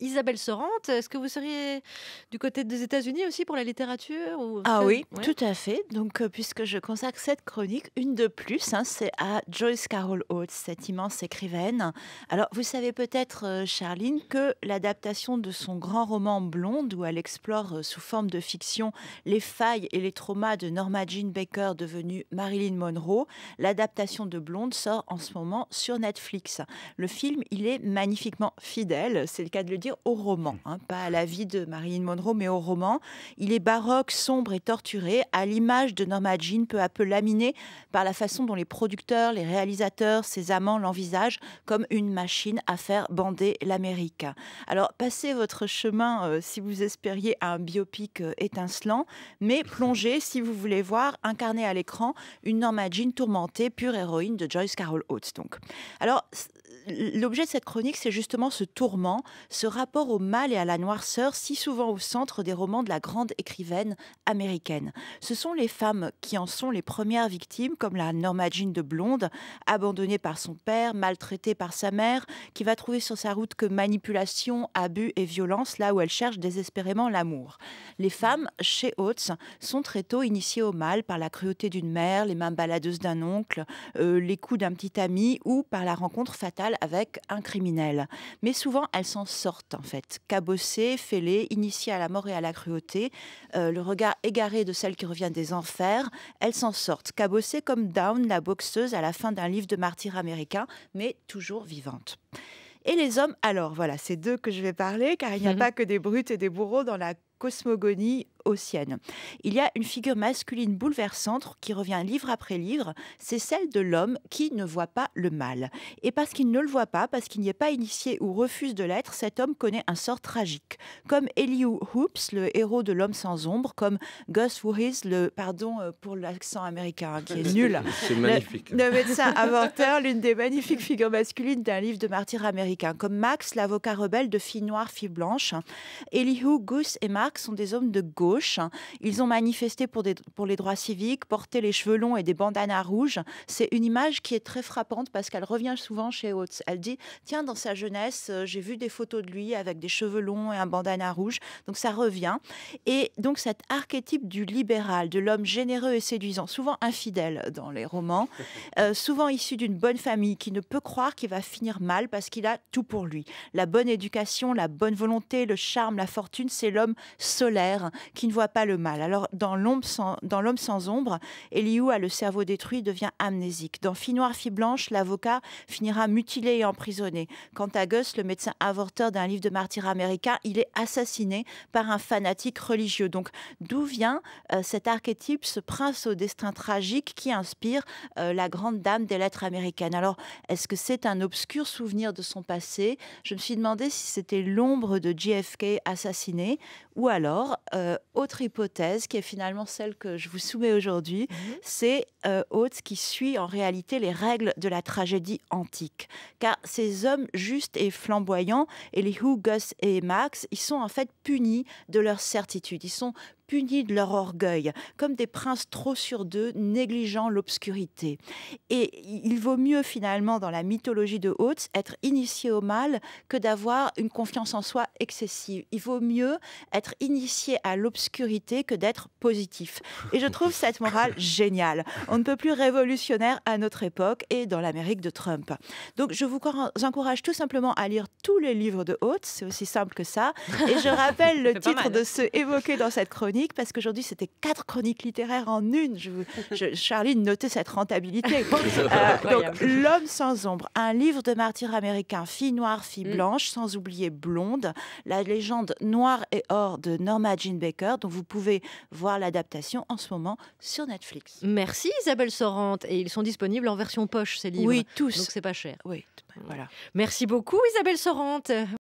Isabelle Sorante, est-ce que vous seriez du côté des États-Unis aussi pour la littérature Ah oui, tout à fait. Donc, euh, puisque je consacre cette chronique, une de plus, hein, c'est à Joyce Carol Oates, cette immense écrivaine. Alors, vous savez peut-être, euh, Charline, que l'adaptation de son grand roman Blonde, où elle explore euh, sous forme de fiction les failles et les traumas de Norma Jean Baker devenue Marilyn Monroe, l'adaptation de Blonde sort en ce moment sur Netflix. Le film, il est magnifiquement fidèle, c'est le cas de le dire au roman, mm. hein, pas à la vie de Marilyn Monroe, mais au roman. Il est baroque, sombre et torturé, à l'image de Norma Jean, peu à peu laminée par la façon dont les producteurs, les réalisateurs, ses amants l'envisagent comme une machine à faire bander l'Amérique. Alors, passez votre chemin euh, si vous espériez un biopic euh, étincelant, mais plongez, si vous voulez voir, incarner à l'écran une Norma Jean tourmentée, pure héroïne de Joyce Carol Oates. Donc. Alors, l'objet de cette chronique, c'est justement ce tourment, ce rapport au mal et à la noirceur, si souvent au centre des romans de la grande écrivaine américaine. Ce sont les femmes qui en sont les premières victimes, comme la Norma Jean de Blonde, abandonnée par son père, maltraitée par sa mère, qui va trouver sur sa route que manipulation, abus et violence, là où elle cherche désespérément l'amour. Les femmes, chez Oates, sont très tôt initiées au mal par la cruauté d'une mère, les mains baladeuses d'un oncle, euh, les coups d'un petit ami ou par la rencontre fatale avec un criminel. Mais souvent, elles s'en sortent en fait. Cabossées, fêlées, initiées à la mort et à la cruauté, euh, le regard égaré de celle qui revient des enfers, elles s'en sortent. Cabossées comme Down, la boxeuse à la fin d'un livre de martyrs américain, mais toujours vivantes. Et les hommes, alors voilà, c'est d'eux que je vais parler, car il n'y a mmh pas que des brutes et des bourreaux dans la cosmogonie il y a une figure masculine bouleversante qui revient livre après livre, c'est celle de l'homme qui ne voit pas le mal. Et parce qu'il ne le voit pas, parce qu'il n'y est pas initié ou refuse de l'être, cet homme connaît un sort tragique. Comme Elihu Hoops, le héros de l'homme sans ombre, comme Gus Voorhees, le pardon euh, pour l'accent américain hein, qui est nul. C'est magnifique. Le, médecin inventeur, l'une des magnifiques figures masculines d'un livre de martyrs américain, comme Max, l'avocat rebelle de fille noire, fille blanche. Elihu, Gus et Max sont des hommes de gauche ils ont manifesté pour, des, pour les droits civiques, porté les cheveux longs et des bandanas rouges. C'est une image qui est très frappante parce qu'elle revient souvent chez Hotz. Elle dit Tiens, dans sa jeunesse, euh, j'ai vu des photos de lui avec des cheveux longs et un bandana rouge. Donc ça revient. Et donc cet archétype du libéral, de l'homme généreux et séduisant, souvent infidèle dans les romans, euh, souvent issu d'une bonne famille qui ne peut croire qu'il va finir mal parce qu'il a tout pour lui. La bonne éducation, la bonne volonté, le charme, la fortune, c'est l'homme solaire qui ne voit pas le mal. Alors, dans l'homme sans, sans, ombre, Eliou a le cerveau détruit, devient amnésique. Dans Fille noire, fille blanche, l'avocat finira mutilé et emprisonné. Quant à Gus, le médecin avorteur d'un livre de martyrs américain, il est assassiné par un fanatique religieux. Donc, d'où vient euh, cet archétype, ce prince au destin tragique qui inspire euh, la grande dame des lettres américaines Alors, est-ce que c'est un obscur souvenir de son passé Je me suis demandé si c'était l'ombre de JFK assassiné ou alors euh, autre hypothèse, qui est finalement celle que je vous soumets aujourd'hui, mhm. c'est euh, qui suit en réalité les règles de la tragédie antique. Car ces hommes justes et flamboyants, et les Gus et Max, ils sont en fait punis de leur certitude. Ils sont punis de leur orgueil, comme des princes trop sur d'eux, négligeant l'obscurité. Et il vaut mieux finalement, dans la mythologie de Hotz, être initié au mal que d'avoir une confiance en soi excessive. Il vaut mieux être initié à l'obscurité que d'être positif. Et je trouve cette morale géniale. On ne peut plus révolutionnaire à notre époque et dans l'Amérique de Trump. Donc je vous encourage tout simplement à lire tous les livres de Hotz, c'est aussi simple que ça. Et je rappelle le titre de ceux évoqués dans cette chronique parce qu'aujourd'hui, c'était quatre chroniques littéraires en une. Je, je, Charline, notez cette rentabilité. Euh, L'homme sans ombre, un livre de martyrs américain. fille noire, fille mm. blanche, sans oublier blonde, la légende noire et or de Norma Jean Baker, dont vous pouvez voir l'adaptation en ce moment sur Netflix. Merci Isabelle Sorante. Et ils sont disponibles en version poche, ces livres. Oui, tous. Donc c'est pas cher. Oui, voilà. Merci beaucoup Isabelle Sorante.